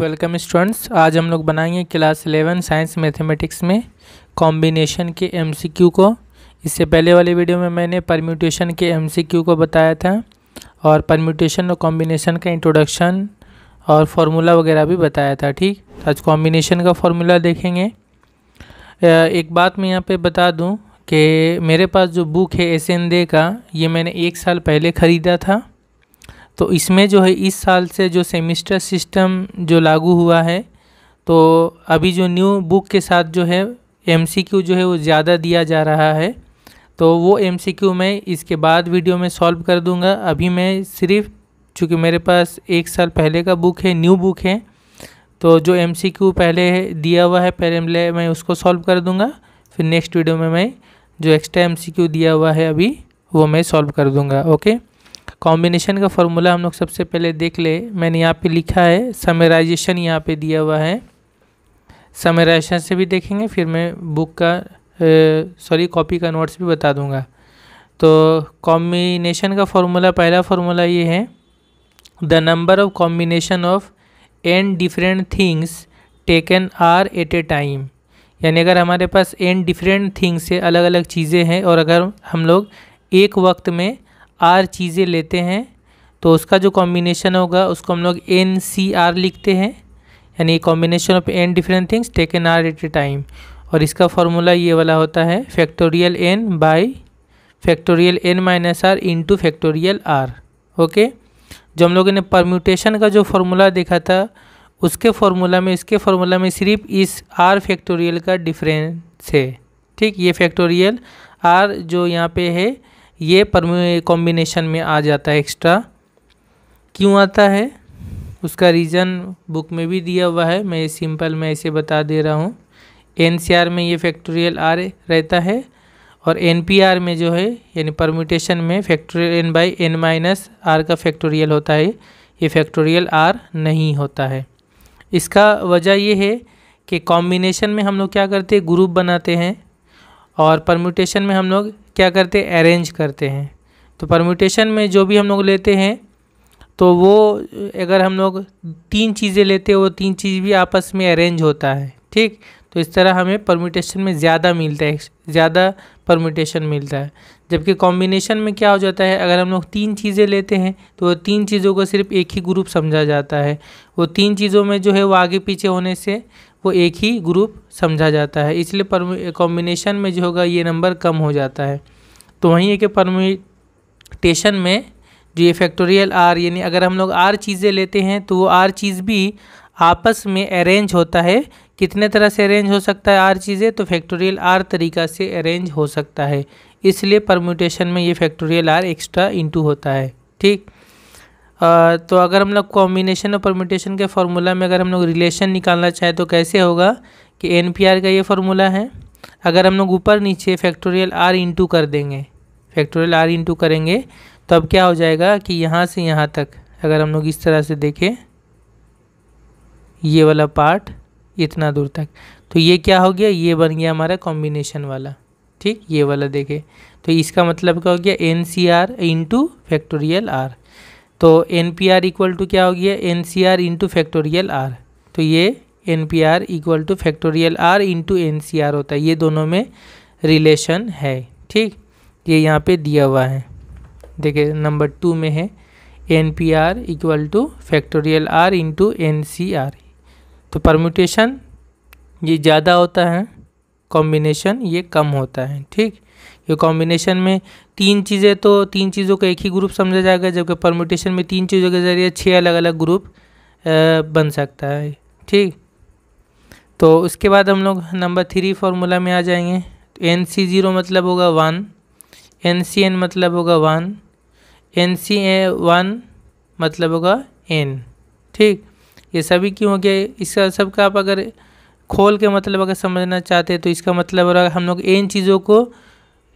welcome students आज हम लोग बनाएंगे क्लास इलेवन साइंस मैथमेटिक्स में कॉम्बिनेशन के एमसीक्यू को इससे पहले वाले वीडियो में मैंने परम्यूटेशन के एमसीक्यू को बताया था और परम्यूटेशन और कॉम्बिनेशन का इंट्रोडक्शन और फार्मूला वगैरह भी बताया था ठीक तो आज कॉम्बिनेशन का फार्मूला देखेंगे एक बात मैं यहाँ पर बता दूँ कि मेरे पास जो बुक है एस एन का ये मैंने एक साल पहले ख़रीदा था तो इसमें जो है इस साल से जो सेमिस्टर सिस्टम जो लागू हुआ है तो अभी जो न्यू बुक के साथ जो है एमसीक्यू जो है वो ज़्यादा दिया जा रहा है तो वो एमसीक्यू मैं इसके बाद वीडियो में सॉल्व कर दूंगा अभी मैं सिर्फ चूँकि मेरे पास एक साल पहले का बुक है न्यू बुक है तो जो एम पहले दिया हुआ है पहले मैं उसको सॉल्व कर दूंगा फिर नेक्स्ट वीडियो में मैं जो एक्स्ट्रा एम दिया हुआ है अभी वो मैं सॉल्व कर दूंगा ओके कॉम्बिनेशन का फॉर्मूला हम लोग सबसे पहले देख ले मैंने यहाँ पे लिखा है समराइजेशन यहाँ पे दिया हुआ है समराइजेशन से भी देखेंगे फिर मैं बुक का सॉरी कॉपी का नोट्स भी बता दूंगा तो कॉम्बिनेशन का फॉर्मूला पहला फार्मूला ये है the number of combination of N different things taken are at a time यानी अगर हमारे पास एन डिफरेंट थिंग्स से अलग अलग चीज़ें हैं और अगर हम लोग एक वक्त में आर चीज़ें लेते हैं तो उसका जो कॉम्बिनेशन होगा उसको हम लोग एन सी आर लिखते हैं यानी combination of N different things taken are at a time और इसका फार्मूला ये वाला होता है factorial n by factorial n minus r into factorial r okay जो हम लोगों ने परम्यूटेशन का जो फार्मूला देखा था उसके फार्मूला में इसके फार्मूला में सिर्फ इस आर फैक्टोरियल का डिफरेंस है ठीक ये फैक्टोरियल आर जो यहाँ पे है ये कॉम्बिनेशन में आ जाता है एक्स्ट्रा क्यों आता है उसका रीज़न बुक में भी दिया हुआ है मैं सिंपल मैं ऐसे बता दे रहा हूँ एन में ये फैक्टोरियल आर रहता है और एन में जो है यानी परम्यूटेशन में factorial n by n minus r का फैक्टोरियल होता है ये फैक्टोरियल आर नहीं होता है इसका वजह ये है कि कॉम्बिनेशन में हम लोग क्या करते हैं ग्रुप बनाते हैं और परम्यूटेशन में हम लोग क्या करते हैं अरेंज करते हैं तो परम्यूटेशन में जो भी हम लोग लेते हैं तो वो अगर हम लोग तीन चीज़ें लेते हैं वो तीन चीज़ भी आपस में अरेंज होता है ठीक तो इस तरह हमें परम्यूटेशन में ज़्यादा मिलता है ज़्यादा परम्यूटेशन मिलता है जबकि कॉम्बिनेशन में क्या हो जाता है अगर हम लोग तीन चीज़ें लेते हैं तो वो तीन चीज़ों को सिर्फ एक ही ग्रुप समझा जाता है वो तीन चीज़ों में जो है वो आगे पीछे होने से वो एक ही ग्रुप समझा जाता है इसलिए कॉम्बिनेशन में जो होगा ये नंबर कम हो जाता है तो वहीं है कि परमिटेशन में जो ये फैक्टोरियल आर यानी अगर हम लोग आर चीज़ें लेते हैं तो वो आर चीज़ भी आपस में अरेंज होता है कितने तरह से अरेंज हो सकता है आर चीज़ें तो फैक्टोरियल आर तरीका से अरेंज हो सकता है इसलिए परम्यूटेशन में ये फैक्टोरियल आर एक्स्ट्रा इंटू होता है ठीक आ, तो अगर हम लोग कॉम्बिनेशन और परम्यूटेशन के फार्मूला में अगर हम लोग रिलेशन निकालना चाहें तो कैसे होगा कि एन पी आर का ये फार्मूला है अगर हम लोग ऊपर नीचे फैक्टोरियल आर इंटू कर देंगे फैक्टोरियल आर इंटू करेंगे तो अब क्या हो जाएगा कि यहाँ से यहाँ तक अगर हम लोग इस तरह से देखें ये वाला पार्ट इतना दूर तक तो ये क्या हो गया ये बन गया हमारा कॉम्बिनेशन वाला ठीक ये वाला देखें तो इसका मतलब क्या हो गया एन सी आर इंटू फैक्टोरियल आर तो n P R equal to क्या हो गया एन सी आर इंटू फैक्टोरियल आर तो ये n P R equal to factorial r into N C r होता है ये दोनों में रिलेशन है ठीक ये यहाँ पे दिया हुआ है देखिए नंबर टू में है N P R equal to factorial r into N C R तो परम्यूटेशन ये ज़्यादा होता है कॉम्बिनेशन ये कम होता है ठीक ये कॉम्बिनेशन में तीन चीज़ें तो तीन चीज़ों का एक ही ग्रुप समझा जाएगा जबकि परम्यूटेशन में तीन चीज़ों के ज़रिए छः अलग अलग ग्रुप बन सकता है ठीक तो उसके बाद हम लोग नंबर थ्री फार्मूला में आ जाएंगे एन सी ज़ीरो मतलब होगा वन एन सी एन मतलब होगा one N C A one मतलब होगा एन ठीक ये सभी क्यों हो गया इसका सबका आप अगर खोल के मतलब अगर समझना चाहते हैं तो इसका मतलब हम लोग एन चीज़ों को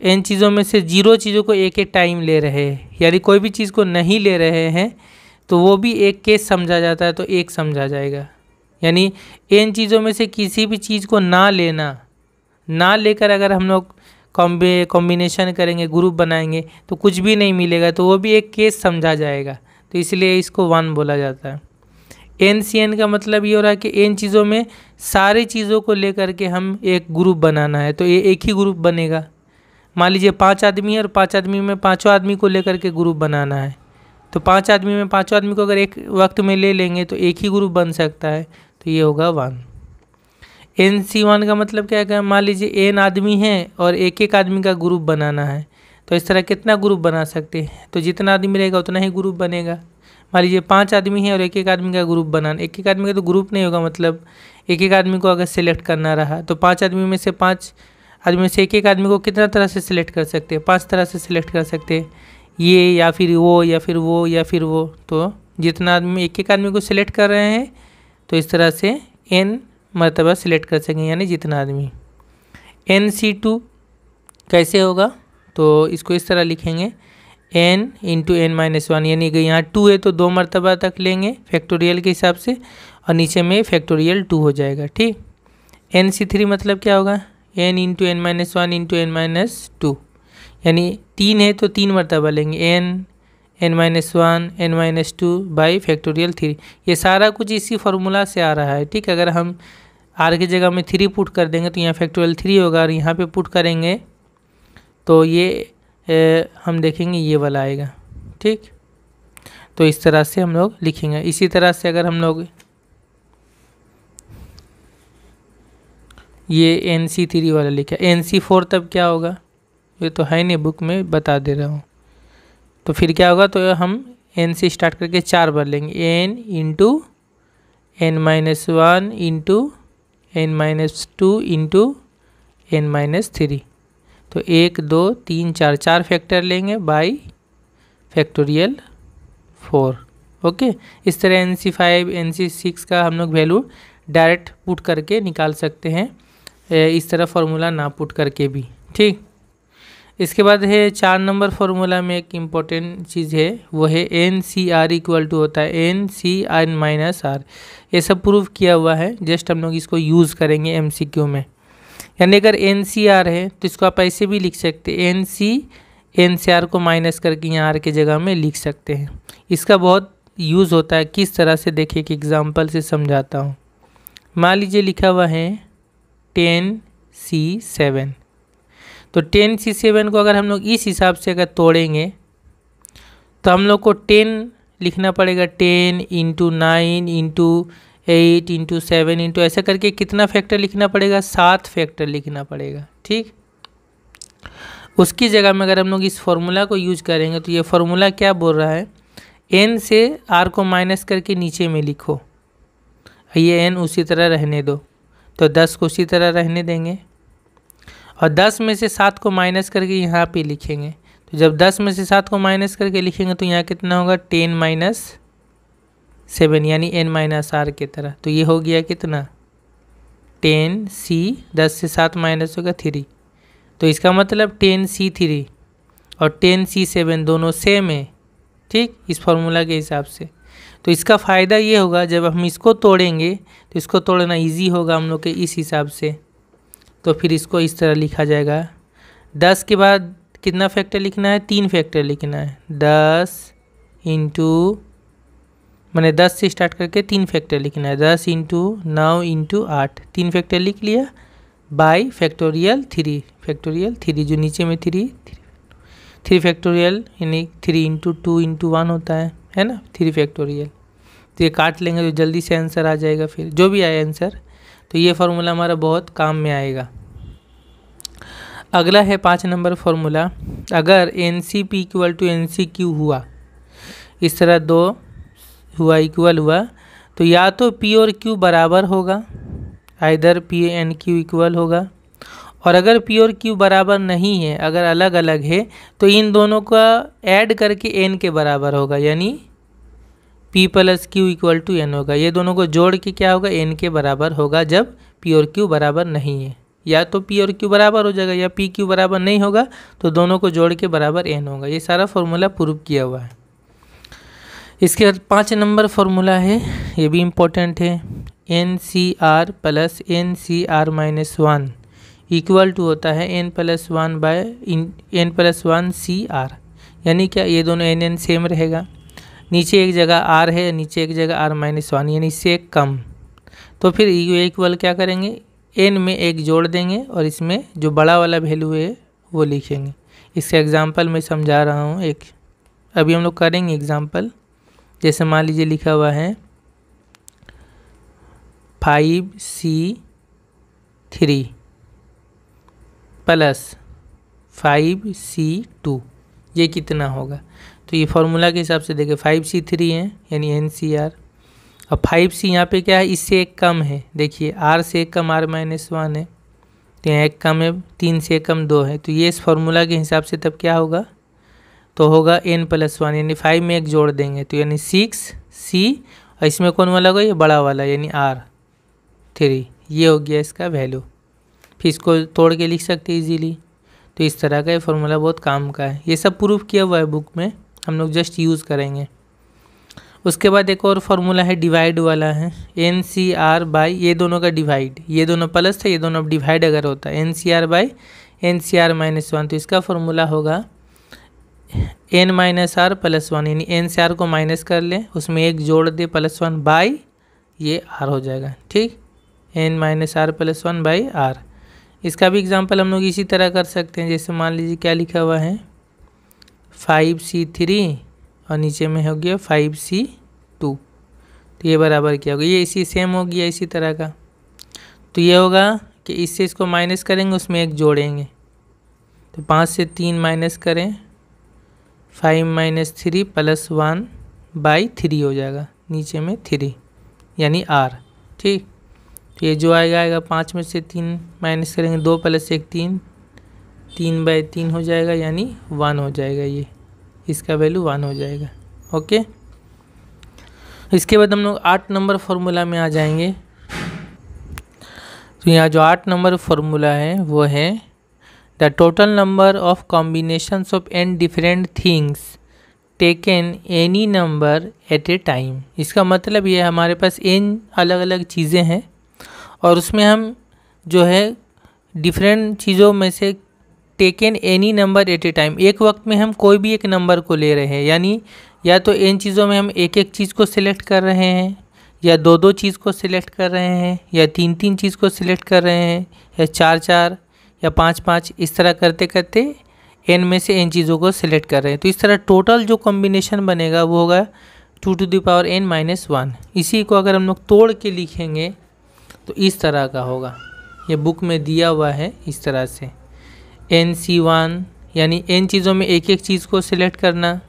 इन चीज़ों में से जीरो चीज़ों को एक एक टाइम ले रहे हैं यानी कोई भी चीज़ को नहीं ले रहे हैं तो वो भी एक केस समझा जाता है तो एक समझा जाएगा यानी इन चीज़ों में से किसी भी चीज़ को ना लेना ना लेकर अगर हम लोग कॉम्बे कॉम्बिनेशन करेंगे ग्रुप बनाएंगे तो कुछ भी नहीं मिलेगा तो वो भी एक केस समझा जाएगा तो इसलिए इसको वन बोला जाता है एन सी एन का मतलब ये हो रहा है कि इन चीज़ों में सारी चीज़ों को लेकर के हम एक ग्रुप बनाना है तो ये एक ही ग्रुप बनेगा मान लीजिए पाँच आदमी है और पाँच आदमी में पाँचों आदमी को लेकर के ग्रुप बनाना है तो पाँच आदमी में पाँचों आदमी को अगर एक वक्त में ले लेंगे तो एक ही ग्रुप बन सकता है तो ये होगा वन एन सी वन का मतलब क्या है मान लीजिए एन आदमी है और एक एक आदमी का ग्रुप बनाना है तो इस तरह कितना ग्रुप बना सकते हैं तो जितना आदमी रहेगा उतना ही ग्रुप बनेगा मान लीजिए पाँच आदमी हैं और एक एक आदमी का ग्रुप बनाना एक एक आदमी का तो ग्रुप नहीं होगा मतलब एक एक आदमी को अगर सेलेक्ट करना रहा तो पाँच आदमी में से पाँच आदमी से एक एक आदमी को कितना तरह से सिलेक्ट कर सकते हैं पांच तरह से सिलेक्ट कर सकते हैं ये या फिर वो या फिर वो या फिर वो तो जितना आदमी एक एक आदमी को सिलेक्ट कर रहे हैं तो इस तरह से एन मरतबा सिलेक्ट कर सकेंगे यानी जितना आदमी एन सी टू कैसे होगा तो इसको इस तरह लिखेंगे N into N minus one यानी कि यहाँ टू है तो दो मरतबा तक लेंगे फैक्टोरियल के हिसाब से और नीचे में फैक्टोरियल टू हो जाएगा ठीक एन सी थ्री मतलब क्या होगा N into N minus one into N minus two यानी तीन है तो तीन मरतबा लेंगे N N minus one N minus two by factorial three ये सारा कुछ इसी फार्मूला से आ रहा है ठीक अगर हम आर की जगह में थ्री पुट कर देंगे तो यहाँ फैक्टोरियल थ्री होगा और यहाँ पे पुट करेंगे तो ये ए, हम देखेंगे ये वाला आएगा ठीक तो इस तरह से हम लोग लिखेंगे इसी तरह से अगर हम लोग ये एन सी थ्री वाला लिखा एन सी फोर तब क्या होगा ये तो है नहीं बुक में बता दे रहा हूँ तो फिर क्या होगा तो हम एन सी स्टार्ट करके चार बार लेंगे N into N minus one into N minus two into N minus three तो एक दो तीन चार चार फैक्टर लेंगे बाई फैक्टोरियल फोर ओके इस तरह N C five N C six का हम लोग वैल्यू डायरेक्ट पुट करके निकाल सकते हैं इस तरह फार्मूला ना पुट करके भी ठीक इसके बाद है चार नंबर फार्मूला में एक इम्पॉर्टेंट चीज़ है वो है N C R equal to होता है N C R minus R ये सब प्रूव किया हुआ है जस्ट हम लोग इसको यूज़ करेंगे एम सी क्यू में यानी अगर एन सी आर है तो इसको आप ऐसे भी लिख सकते हैं एन सी एन सी आर को माइनस करके यहाँ आर के जगह में लिख सकते हैं इसका बहुत यूज़ होता है किस तरह से देखिए कि एग्ज़ाम्पल से समझाता हूँ मान लीजिए लिखा हुआ है टेन सी सेवन तो टेन सी सेवन को अगर हम लोग इस हिसाब से अगर तोड़ेंगे तो हम लोग को टेन लिखना पड़ेगा ten into nine into eight into seven into ऐसा करके कितना फैक्टर लिखना पड़ेगा सात फैक्टर लिखना पड़ेगा ठीक उसकी जगह में अगर हम लोग इस फॉर्मूला को यूज करेंगे तो ये फार्मूला क्या बोल रहा है एन से आर को माइनस करके नीचे में लिखो ये एन उसी तरह रहने दो तो दस को उसी तरह रहने देंगे और दस में से सात को माइनस करके यहाँ पे लिखेंगे तो जब दस में से सात को माइनस करके लिखेंगे तो यहाँ कितना होगा टेन माइनस सेवन यानी एन माइनस आर की तरह तो ये हो गया कितना टेन सी दस से सात माइनस होगा थ्री तो इसका मतलब टेन सी थ्री और टेन सी सेवन दोनों सेम है ठीक इस फॉर्मूला के हिसाब से तो इसका फ़ायदा ये होगा जब हम इसको तोड़ेंगे तो इसको तोड़ना ईजी होगा हम लोग के इस हिसाब से तो फिर इसको इस तरह लिखा जाएगा दस के बाद कितना फैक्टर लिखना है तीन फैक्टर लिखना है दस इंटू मैंने दस से स्टार्ट करके तीन फैक्टर लिखना है दस इंटू नौ इंटू आठ तीन फैक्टर लिख लिया by factorial three factorial three जो नीचे में थ्री थ्री फैक्टोरियल यानी three into two into one होता है है ना थ्री फैक्टोरियल तो ये काट लेंगे तो जल्दी से आंसर आ जाएगा फिर जो भी आए आंसर तो ये फार्मूला हमारा बहुत काम में आएगा अगला है पाँच नंबर फार्मूला अगर N C P equal to N C Q हुआ इस तरह दो हुआ इक्वल हुआ तो या तो पी और क्यू बराबर होगा either P and Q equal होगा और अगर पी और क्यू बराबर नहीं है अगर अलग अलग है तो इन दोनों का ऐड करके एन के बराबर होगा यानी P plus Q equal to N होगा ये दोनों को जोड़ के क्या होगा एन के बराबर होगा जब पी और क्यू बराबर नहीं है या तो पी और क्यू बराबर हो जाएगा या पी क्यू बराबर नहीं होगा तो दोनों को जोड़ के बराबर एन होगा ये सारा फॉर्मूला प्रूव किया हुआ है इसके बाद पाँच नंबर फॉर्मूला है ये भी इम्पोर्टेंट है N C R plus N C R minus one equal to होता है N plus one by N plus one C R यानी क्या ये दोनों एन एन सेम रहेगा नीचे एक जगह आर है नीचे एक जगह आर माइनस वन यानी इससे कम तो फिर यू e इक्वल क्या करेंगे एन में एक जोड़ देंगे और इसमें जो बड़ा वाला वैल्यू है वो लिखेंगे इसका एग्ज़ाम्पल मैं समझा रहा हूँ एक अभी हम लोग करेंगे एग्ज़ाम्पल जैसे मान लीजिए लिखा हुआ है five C three plus five C two ये कितना होगा तो ये फार्मूला के हिसाब से देखें फाइव सी थ्री है यानी एन सी आर और फाइव सी यहाँ पे क्या है इससे एक कम है देखिए आर से एक कम आर माइनस वन है तो यहाँ एक कम है तीन से एक कम दो है तो ये इस फार्मूला के हिसाब से तब क्या होगा तो होगा एन प्लस वन यानी फाइव में एक जोड़ देंगे तो यानी सिक्स सी और इसमें कौन वाला होगा ये बड़ा वाला यानी आर थ्री ये हो गया इसका वैल्यू फिर इसको तोड़ के लिख सकते हैं इजीली तो इस तरह का ये फार्मूला बहुत काम का है ये सब प्रूफ किया हुआ है बुक में हम लोग जस्ट यूज़ करेंगे उसके बाद एक और फार्मूला है डिवाइड वाला है एन सी आर बाई ये दोनों का डिवाइड ये दोनों प्लस था ये दोनों अब डिवाइड अगर होता है N C R by N C R minus one तो इसका फार्मूला होगा N minus R plus one यानी एन सी आर को माइनस कर लें उसमें एक जोड़ दे प्लस वन बाई ये आर हो जाएगा ठीक N minus R plus one by R इसका भी एग्ज़ाम्पल हम लोग इसी तरह कर सकते हैं जैसे मान लीजिए क्या लिखा हुआ है फाइव सी थ्री और नीचे में हो गया फाइव सी टू तो ये बराबर क्या होगा ये इसी सेम हो गया इसी तरह का तो ये होगा कि इससे इसको माइनस करेंगे उसमें एक जोड़ेंगे तो पाँच से तीन माइनस करें five minus three plus one by three हो जाएगा नीचे में थ्री यानी आर ठीक तो ये जो आएगा आएगा पाँच में से तीन माइनस करेंगे दो प्लस एक तीन तीन बाई तीन हो जाएगा यानी वन हो जाएगा ये इसका वैल्यू वन हो जाएगा ओके इसके बाद हम लोग आठ नंबर फार्मूला में आ जाएंगे तो यहाँ जो आठ नंबर फार्मूला है वो है the total number of combinations of N different things taken any number at a time इसका मतलब ये हमारे पास एन अलग अलग चीज़ें हैं और उसमें हम जो है डिफरेंट चीज़ों में से taken any number at a time एक वक्त में हम कोई भी एक नंबर को ले रहे हैं यानी या तो इन चीज़ों में हम एक एक चीज़ को सिलेक्ट कर रहे हैं या दो दो चीज़ को सिलेक्ट कर रहे हैं या तीन तीन चीज़ को सिलेक्ट कर रहे हैं या चार चार या पाँच पाँच इस तरह करते करते एन में से एन चीज़ों को सिलेक्ट कर रहे हैं तो इस तरह टोटल जो कॉम्बिनेशन बनेगा वो होगा two to the power N minus one इसी को अगर हम लोग तोड़ के लिखेंगे तो इस तरह का होगा ये बुक में दिया हुआ है इस तरह से एन सी वन यानी एन चीज़ों में एक एक चीज़ को सिलेक्ट करना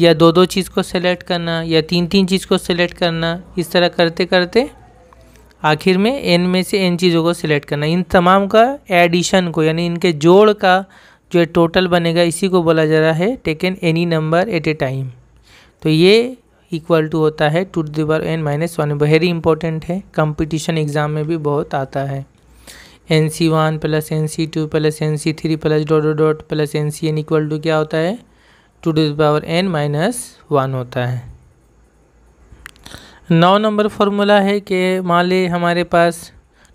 या दो दो चीज़ को सिलेक्ट करना या तीन तीन चीज़ को सिलेक्ट करना इस तरह करते करते आखिर में एन में से एन चीज़ों को सिलेक्ट करना इन तमाम का एडिशन को यानी इनके जोड़ का जो टोटल बनेगा इसी को बोला जा रहा है taken any number at a time तो ये इक्वल टू होता है two the power N minus one very important है कंपटीशन एग्ज़ाम में भी बहुत आता है N C one plus N C two plus N C three plus dot dot dot plus N C N equal to क्या होता है two to power N minus one होता है नौ नंबर फार्मूला है कि मान ले हमारे पास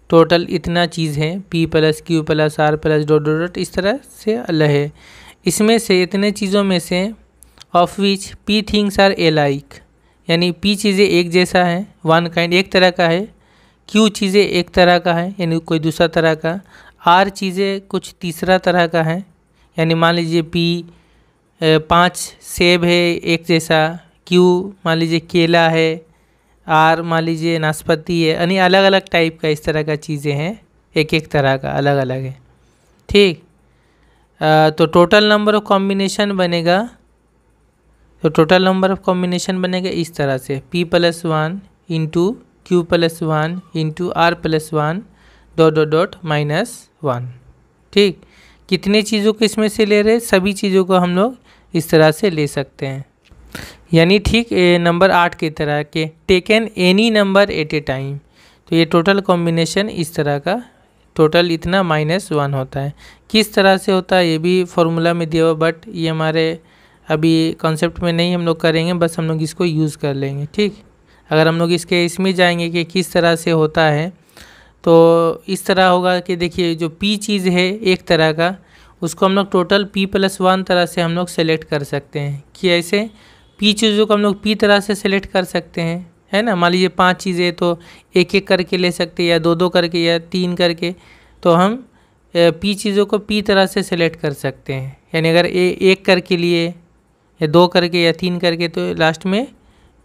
टोटल इतना चीज़ है P plus Q plus R plus dot dot dot इस तरह से अलग है इसमें से इतने चीज़ों में से of which P things are alike यानी पी चीज़ें एक जैसा है वन काइंड एक तरह का है क्यू चीज़ें एक तरह का है यानी कोई दूसरा तरह का आर चीज़ें कुछ तीसरा तरह का है यानी मान लीजिए पी पाँच सेब है एक जैसा क्यू मान लीजिए केला है आर मान लीजिए नाशपति है यानी अलग अलग टाइप का इस तरह का चीज़ें हैं एक एक तरह का अलग अलग है ठीक तो टोटल नंबर ऑफ कॉम्बिनेशन बनेगा तो टोटल नंबर ऑफ कॉम्बिनेशन बनेगा इस तरह से P plus one into Q plus one into R plus one dot dot dot minus one ठीक कितने चीज़ों को इसमें से ले रहे सभी चीज़ों को हम लोग इस तरह से ले सकते हैं यानी ठीक नंबर आठ की तरह के taken any number at a time तो ये टोटल कॉम्बिनेशन इस तरह का टोटल इतना माइनस वन होता है किस तरह से होता है ये भी फॉर्मूला में दिया हुआ बट ये हमारे अभी कॉन्सेप्ट में नहीं हम लोग करेंगे बस हम लोग इसको यूज़ कर लेंगे ठीक अगर हम लोग इसके इसमें जाएंगे कि किस तरह से होता है तो इस तरह होगा कि देखिए जो पी चीज़ है एक तरह का उसको हम लोग टोटल पी प्लस वन तरह से हम लोग सेलेक्ट कर सकते हैं कि ऐसे पी चीज़ों को हम लोग पी तरह से सेलेक्ट कर सकते हैं है ना मान लीजिए पांच चीज़ें तो एक एक करके ले सकते हैं या दो दो करके या तीन करके तो हम पी चीज़ों को पी तरह से सेलेक्ट कर सकते हैं यानी अगर ए एक करके लिए या दो करके या तीन करके तो लास्ट में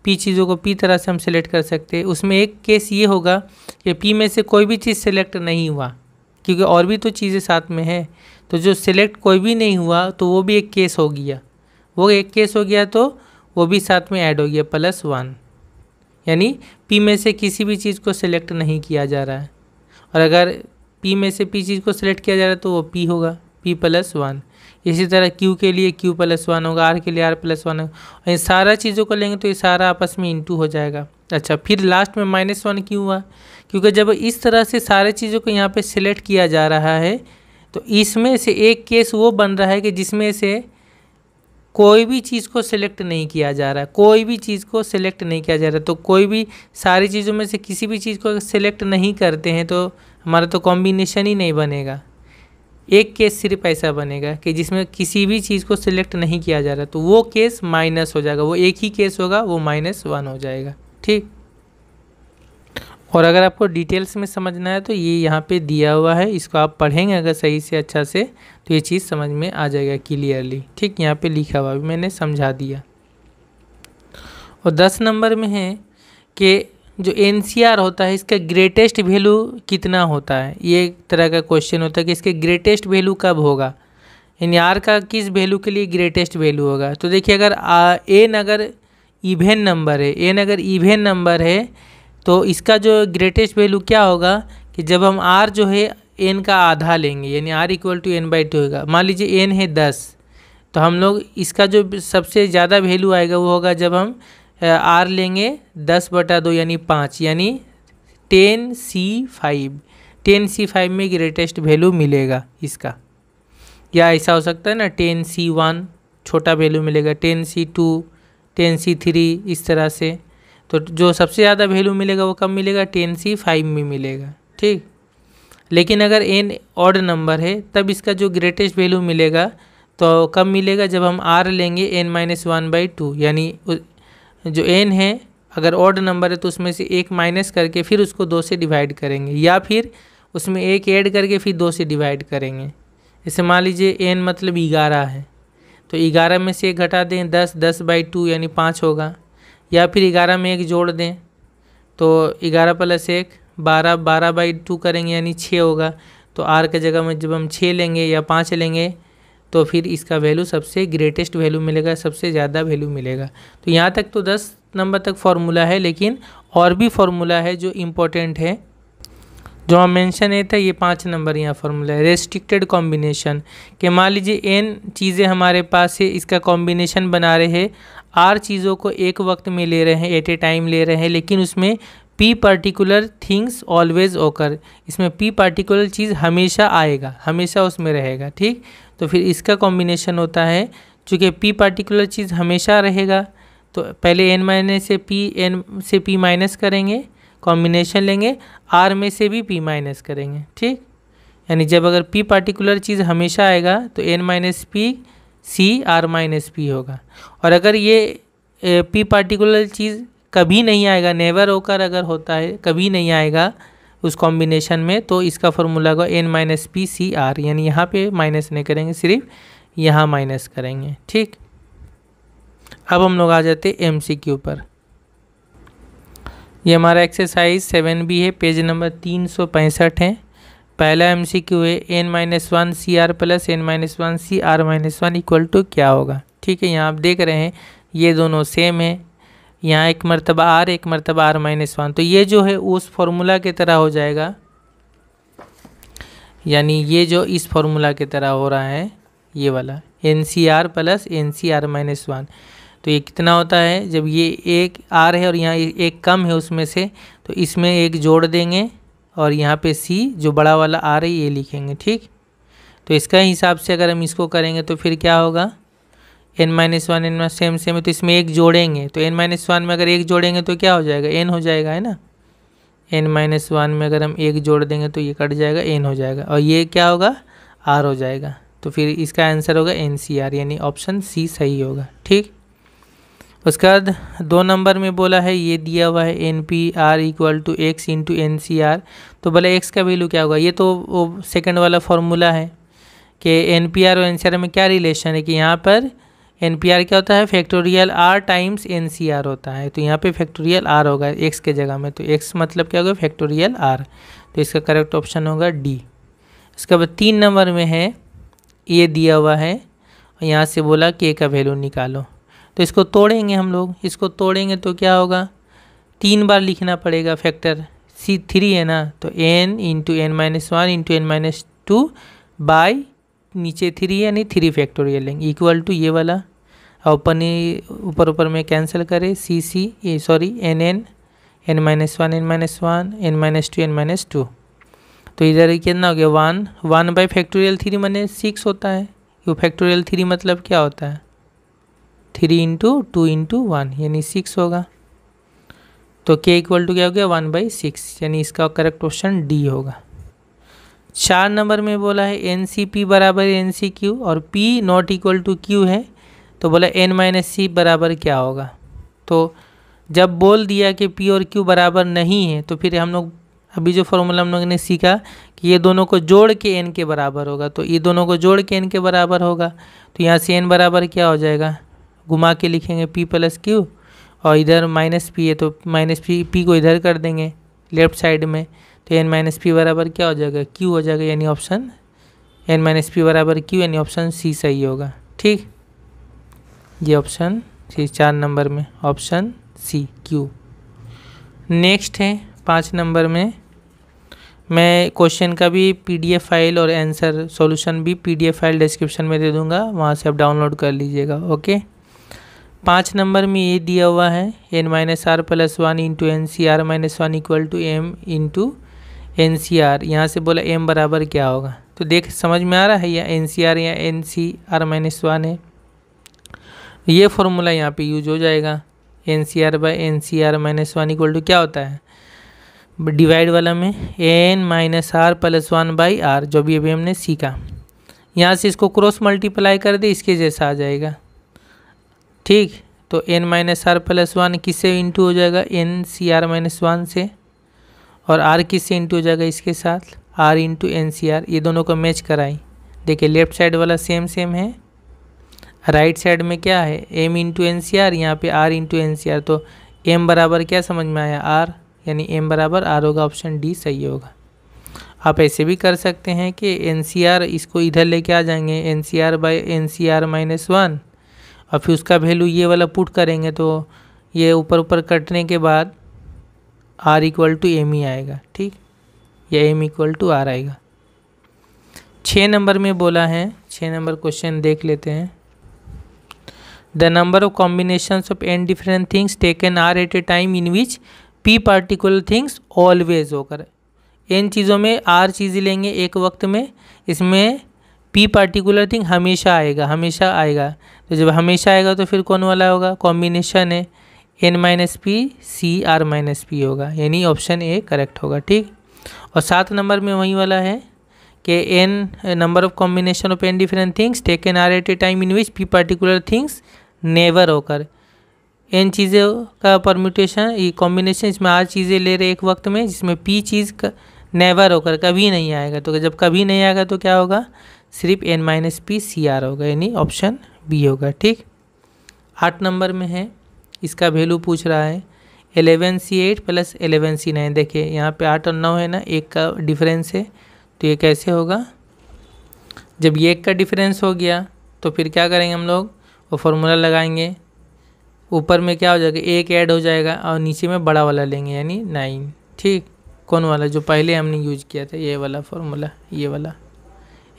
पी चीज़ों को पी तरह से हम सेलेक्ट कर सकते हैं उसमें एक केस ये होगा कि पी में से कोई भी चीज़ सेलेक्ट नहीं हुआ क्योंकि और भी तो चीज़ें साथ में हैं तो जो सिलेक्ट कोई भी नहीं हुआ तो वो भी एक केस हो गया वो एक केस हो गया तो वो भी साथ में ऐड हो गया प्लस वन यानी पी में से किसी भी चीज़ को सिलेक्ट नहीं किया जा रहा है और अगर पी में से पी चीज़ को सिलेक्ट किया जा रहा है तो वो पी होगा पी प्लस वन इसी तरह क्यू के लिए क्यू प्लस वन होगा आर के लिए आर प्लस वन होगा इन सारा चीज़ों को लेंगे तो ये सारा आपस में इंटू हो जाएगा अच्छा फिर लास्ट में माइनस वन क्यों हुआ क्योंकि जब इस तरह से सारे चीज़ों को यहाँ पे सिलेक्ट किया जा रहा है तो इसमें से एक केस वो बन रहा है कि जिसमें से कोई भी चीज़ को सिलेक्ट नहीं किया जा रहा है कोई भी चीज़ को सिलेक्ट नहीं किया जा रहा तो कोई भी सारी चीज़ों में से किसी भी चीज़ को सिलेक्ट नहीं करते हैं तो हमारा तो कॉम्बिनेशन ही नहीं बनेगा एक केस सिर्फ ऐसा बनेगा कि जिसमें किसी भी चीज़ को सिलेक्ट नहीं किया जा रहा तो वो केस माइनस हो जाएगा वो एक ही केस होगा वो माइनस वन हो जाएगा ठीक और अगर आपको डिटेल्स में समझना है तो ये यहाँ पे दिया हुआ है इसको आप पढ़ेंगे अगर सही से अच्छा से तो ये चीज़ समझ में आ जाएगा क्लियरली ठीक यहाँ पर लिखा हुआ भी मैंने समझा दिया और दस नंबर में है कि जो एन होता है इसका ग्रेटेस्ट वैल्यू कितना होता है ये एक तरह का क्वेश्चन होता है कि इसके ग्रेटेस्ट वैल्यू कब होगा यानी आर का किस वैल्यू के लिए ग्रेटेस्ट वैल्यू होगा तो देखिए अगर एन अगर इवेन नंबर है एन अगर इवेन नंबर है तो इसका जो ग्रेटेस्ट वैल्यू क्या होगा कि जब हम आर जो है एन का आधा लेंगे यानी R equal to N by two होगा मान लीजिए एन है दस तो हम लोग इसका जो सबसे ज़्यादा वैल्यू आएगा वो होगा जब हम आर लेंगे दस बटा दो यानी पाँच यानी ten C five ten C five में ग्रेटेस्ट वैल्यू मिलेगा इसका या ऐसा हो सकता है ना टेन सी वन छोटा वैल्यू मिलेगा ten C two ten C three इस तरह से तो जो सबसे ज़्यादा वैल्यू मिलेगा वो कब मिलेगा टेन सी फाइव में मिलेगा ठीक लेकिन अगर एन ऑड नंबर है तब इसका जो ग्रेटेस्ट वैल्यू मिलेगा तो कब मिलेगा जब हम आर लेंगे N minus one by two यानी जो एन है अगर ऑड नंबर है तो उसमें से एक माइनस करके फिर उसको दो से डिवाइड करेंगे या फिर उसमें एक ऐड करके फिर दो से डिवाइड करेंगे इसे मान लीजिए एन मतलब ग्यारह है तो ग्यारह में से एक घटा दें दस दस बाई टू यानी पाँच होगा या फिर ग्यारह में एक जोड़ दें तो ग्यारह प्लस एक बारह बारह बाई टू करेंगे यानी छः होगा तो आर के जगह में जब हम छः लेंगे या पाँच लेंगे तो फिर इसका वैल्यू सबसे ग्रेटेस्ट वैल्यू मिलेगा सबसे ज़्यादा वैल्यू मिलेगा तो यहाँ तक तो दस नंबर तक फार्मूला है लेकिन और भी फार्मूला है जो इम्पोर्टेंट है जो हम मेंशन है था ये पाँच नंबर यहाँ फार्मूला है रेस्ट्रिक्टेड कॉम्बिनेशन कि मान लीजिए एन चीज़ें हमारे पास है इसका कॉम्बिनेशन बना रहे हैं आर चीज़ों को एक वक्त में ले रहे हैं एट ए टाइम ले रहे हैं लेकिन उसमें पी पर्टिकुलर थिंग्स ऑलवेज ओकर इसमें पी पार्टिकुलर चीज़ हमेशा आएगा हमेशा उसमें रहेगा ठीक तो फिर इसका कॉम्बिनेशन होता है चूँकि पी पार्टिकुलर चीज़ हमेशा रहेगा तो पहले एन माइनस से पी एन से पी माइनस करेंगे कॉम्बिनेशन लेंगे आर में से भी पी माइनस करेंगे ठीक यानी जब अगर पी पार्टिकुलर चीज़ हमेशा आएगा तो N minus P C are minus P होगा और अगर ये पी पार्टिकुलर चीज़ कभी नहीं आएगा नेवर होकर अगर होता है कभी नहीं आएगा उस कॉम्बिनेशन में तो इसका फॉर्मूला होगा N minus P C R यानी यहाँ पे माइनस नहीं करेंगे सिर्फ यहाँ माइनस करेंगे ठीक अब हम लोग आ जाते एम सी क्यू पर यह हमारा एक्सरसाइज सेवन बी है पेज नंबर तीन सौ पैंसठ है पहला एम सी क्यू है N minus one C are plus N minus one C are minus one equal to क्या होगा ठीक है यहाँ आप देख रहे हैं ये दोनों सेम है यहाँ एक मरतबा आर एक मरतबा आर माइनस वन तो ये जो है उस फार्मूला की तरह हो जाएगा यानी ये जो इस फार्मूला की तरह हो रहा है ये वाला N C R plus N C R minus one तो ये कितना होता है जब ये एक आर है और यहाँ एक कम है उसमें से तो इसमें एक जोड़ देंगे और यहाँ पे सी जो बड़ा वाला आर है ये लिखेंगे ठीक तो इसका हिसाब से अगर हम इसको करेंगे तो फिर क्या होगा N minus one N same same है तो इसमें एक जोड़ेंगे तो एन माइनस वन में अगर एक जोड़ेंगे तो क्या हो जाएगा एन हो जाएगा है ना एन माइनस वन में अगर हम एक जोड़ देंगे तो ये कट जाएगा एन हो जाएगा और ये क्या होगा आर हो जाएगा तो फिर इसका आंसर होगा एन सी आर यानी ऑप्शन सी सही होगा ठीक उसके बाद दो नंबर में बोला है ये दिया हुआ है N P R equal to X into N C R तो बोले एक्स का वैल्यू क्या होगा ये तो वो सेकेंड वाला फॉर्मूला है कि एन पी आर और एन सी आर में क्या रिलेशन है कि यहाँ पर एन क्या होता है फैक्टोरियल आर टाइम्स एन होता है तो यहाँ पे फैक्टोरियल आर होगा एक्स के जगह में तो एक्स मतलब क्या होगा फैक्टोरियल आर तो इसका करेक्ट ऑप्शन होगा डी इसके बाद तीन नंबर में है ए दिया हुआ है और यहाँ से बोला के का वैल्यू निकालो तो इसको तोड़ेंगे हम लोग इसको तोड़ेंगे तो क्या होगा तीन बार लिखना पड़ेगा फैक्टर सी थ्री है ना तो N into N minus one into N minus two by नीचे थ्री यानी थ्री फैक्टोरियल लेंगे इक्वल टू ये वाला अपन ऊपर ऊपर में कैंसिल करें C C A sorry N N N minus one N minus one N minus two N minus two तो इधर कितना हो गया one one by factorial three मैंने सिक्स होता है ये फैक्टोरियल थ्री मतलब क्या होता है three into two into one यानी सिक्स होगा तो के इक्वल टू क्या हो गया वन बाई सिक्स यानी इसका करेक्ट ऑप्शन डी होगा चार नंबर में बोला है एन सी पी बराबर एन सी क्यू और P not equal to Q है तो बोला एन माइनस सी बराबर क्या होगा तो जब बोल दिया कि पी और क्यू बराबर नहीं है तो फिर हम लोग अभी जो फॉर्मूला हम लोग ने सीखा कि ये दोनों को जोड़ के एन के बराबर होगा तो ये दोनों को जोड़ के एन के बराबर होगा तो यहाँ से एन बराबर क्या हो जाएगा घुमा के लिखेंगे पी प्लस क्यू और इधर माइनस पी है तो माइनस पी पी को इधर कर देंगे लेफ्ट साइड में तो एन माइनस पी बराबर क्या हो जाएगा क्यू हो जाएगा यानी ऑप्शन एन माइनस पी बराबर क्यू यानी ऑप्शन सी सही होगा ठीक ये ऑप्शन सी चार नंबर में ऑप्शन सी क्यू नेक्स्ट है पाँच नंबर में मैं क्वेश्चन का भी पीडीएफ फाइल और आंसर सॉल्यूशन भी पीडीएफ फाइल डिस्क्रिप्शन में दे दूंगा वहाँ से आप डाउनलोड कर लीजिएगा ओके पाँच नंबर में ये दिया हुआ है N minus R plus one into N C R minus one equal to M into N C R यहाँ से बोला एम बराबर क्या होगा तो देख समझ में आ रहा है या एन सी आर या N C R minus one है ये फॉर्मूला यहाँ पे यूज हो जाएगा N C R by N C R minus one equal to क्या होता है डिवाइड वाला में N minus R plus one by R जो भी अभी हमने सीखा यहाँ से इसको क्रॉस मल्टीप्लाई कर दे इसके जैसा आ जाएगा ठीक तो N minus R plus one किससे इंटू हो जाएगा N C R minus one से और आर किससे इंटू हो जाएगा इसके साथ R into N C R ये दोनों को मैच कराएं देखिए लेफ्ट साइड वाला सेम सेम है राइट साइड में क्या है M into N C R यहाँ पर R into N C R तो एम बराबर क्या समझ में आया आर यानी एम बराबर आर होगा ऑप्शन डी सही होगा आप ऐसे भी कर सकते हैं कि एन सी आर इसको इधर लेके आ जाएंगे N C R by N C R minus one और फिर उसका वैल्यू ये वाला पुट करेंगे तो ये ऊपर ऊपर कटने के बाद आर इक्वल टू एम ही आएगा ठीक या एम इक्वल टू आर आएगा छः नंबर में बोला है छः नंबर क्वेश्चन देख लेते हैं the number of combination of N different things taken are at a time in which P particular things always होकर इन चीज़ों में आर चीज़ें लेंगे एक वक्त में इसमें पी पार्टिकुलर थिंग हमेशा आएगा हमेशा आएगा तो जब हमेशा आएगा तो फिर कौन वाला होगा कॉम्बिनेशन है N minus P C are minus P होगा यानी ऑप्शन ए करेक्ट होगा ठीक और सात नंबर में वही वाला है कि N number of combination of N different things taken are at a time in which P particular things never होकर एन चीज़ों का परम्यूटेशन ये कॉम्बिनेशन इसमें आर चीज़ें ले रहे एक वक्त में जिसमें पी चीज़ का नेवर होकर कभी नहीं आएगा तो जब कभी नहीं आएगा तो क्या होगा सिर्फ N minus P C R होगा यानी ऑप्शन बी होगा ठीक आठ नंबर में है इसका वैल्यू पूछ रहा है eleven C eight plus eleven C nine देखिए यहाँ पे आठ और नौ है ना एक का डिफरेंस है तो ये कैसे होगा जब ये एक का डिफरेंस हो गया तो फिर क्या करेंगे हम लोग वो फार्मूला लगाएंगे ऊपर में क्या हो जाएगा एक ऐड हो जाएगा और नीचे में बड़ा वाला लेंगे यानी नाइन ठीक कौन वाला जो पहले हमने यूज किया था ये वाला फार्मूला ये वाला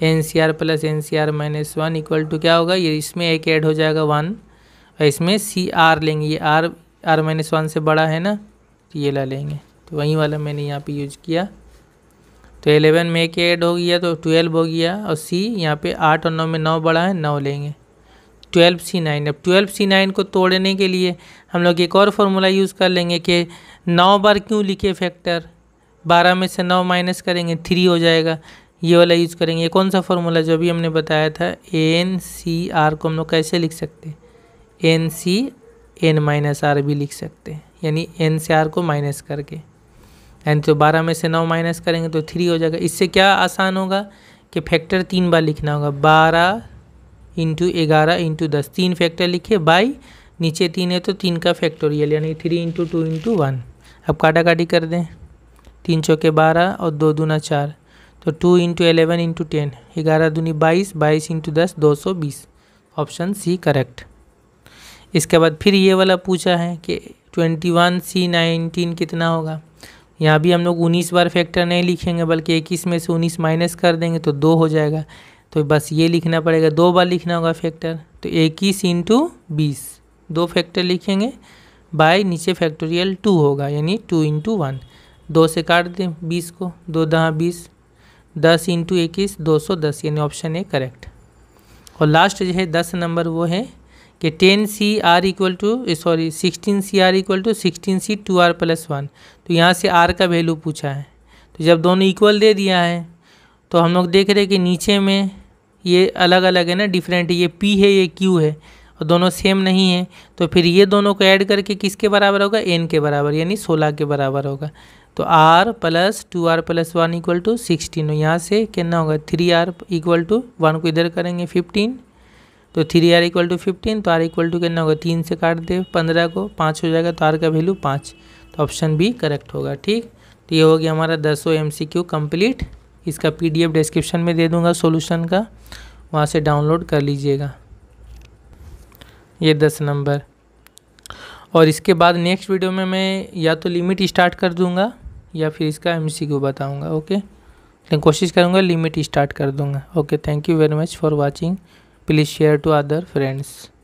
N C R plus N C R minus one equal to क्या होगा ये इसमें एक ऐड हो जाएगा वन इसमें सी आर लेंगे ये आर आर माइनस वन से बड़ा है ना तो ये ला लेंगे तो वहीं वाला मैंने यहाँ पे यूज किया तो एलेवन में एक ऐड हो गया तो ट्वेल्व हो गया और सी यहाँ पे आठ और नौ में नौ बड़ा है नौ लेंगे ट्वेल्व सी नाइन अब ट्वेल्व सी नाइन को तोड़ने के लिए हम लोग एक और फार्मूला यूज़ कर लेंगे कि नौ बार क्यों लिखे फैक्टर बारह में से नौ माइनस करेंगे थ्री हो जाएगा ये वाला यूज़ करेंगे ये कौन सा फार्मूला जो भी हमने बताया था एन सी आर को हम लोग कैसे लिख सकते हैं N C n minus r भी लिख सकते हैं यानी एन से आर को माइनस करके एन तो बारह में से नौ माइनस करेंगे तो थ्री हो जाएगा इससे क्या आसान होगा कि फैक्टर तीन बार लिखना होगा बारह इंटू ग्यारह इंटू दस तीन फैक्टर लिखे बाई नीचे तीन है तो तीन का फैक्टोरियल यानी three into two into one अब काटा काटी कर दें तीन चौके बारह और दो दूना चार तो two into eleven into ten ग्यारह दूनी बाईस बाईस इंटू दस दो सौ बीस ऑप्शन सी करेक्ट इसके बाद फिर ये वाला पूछा है कि ट्वेंटी वन सी नाइनटीन कितना होगा यहाँ भी हम लोग उन्नीस बार फैक्टर नहीं लिखेंगे बल्कि इक्कीस में से उन्नीस माइनस कर देंगे तो दो हो जाएगा तो बस ये लिखना पड़ेगा दो बार लिखना होगा फैक्टर तो इक्कीस इंटू बीस दो फैक्टर लिखेंगे बाय नीचे फैक्टोरियल टू होगा यानी टू इंटू वन दो से काट दें बीस को दो दहाँ बीस दस इंटू इक्कीस दो सौ दस यानी ऑप्शन ए करेक्ट और लास्ट जो है दस नंबर वो है कि ten C are equal to sorry sixteen C are equal to sixteen C two r plus one तो यहाँ से आर का वैल्यू पूछा है तो जब दोनों इक्वल दे दिया है तो हम लोग देख रहे हैं कि नीचे में ये अलग अलग है ना डिफरेंट ये पी है ये क्यू है और दोनों सेम नहीं है तो फिर ये दोनों को ऐड करके किसके बराबर होगा एन के बराबर यानी सोलह के बराबर होगा तो r plus two r plus one equal to sixteen तो यहाँ से कितना होगा three r equal to one को इधर करेंगे फिफ्टीन तो three r equal to fifteen तो आर इक्वल टू कितना होगा तीन से काट दे पंद्रह को पाँच हो जाएगा तो आर का वैल्यू पाँच तो ऑप्शन बी करेक्ट होगा ठीक तो ये हो गया हमारा दसों एम सी क्यू कम्प्लीट इसका पी डी एफ डिस्क्रिप्शन में दे दूँगा सोल्यूशन का वहाँ से डाउनलोड कर लीजिएगा ये दस नंबर और इसके बाद नेक्स्ट वीडियो में मैं या तो लिमिट स्टार्ट कर दूँगा या फिर इसका एम सी क्यू बताऊँगा ओके लेकिन कोशिश करूँगा लिमिट स्टार्ट कर दूँगा okay thank you very much for watching please share to other friends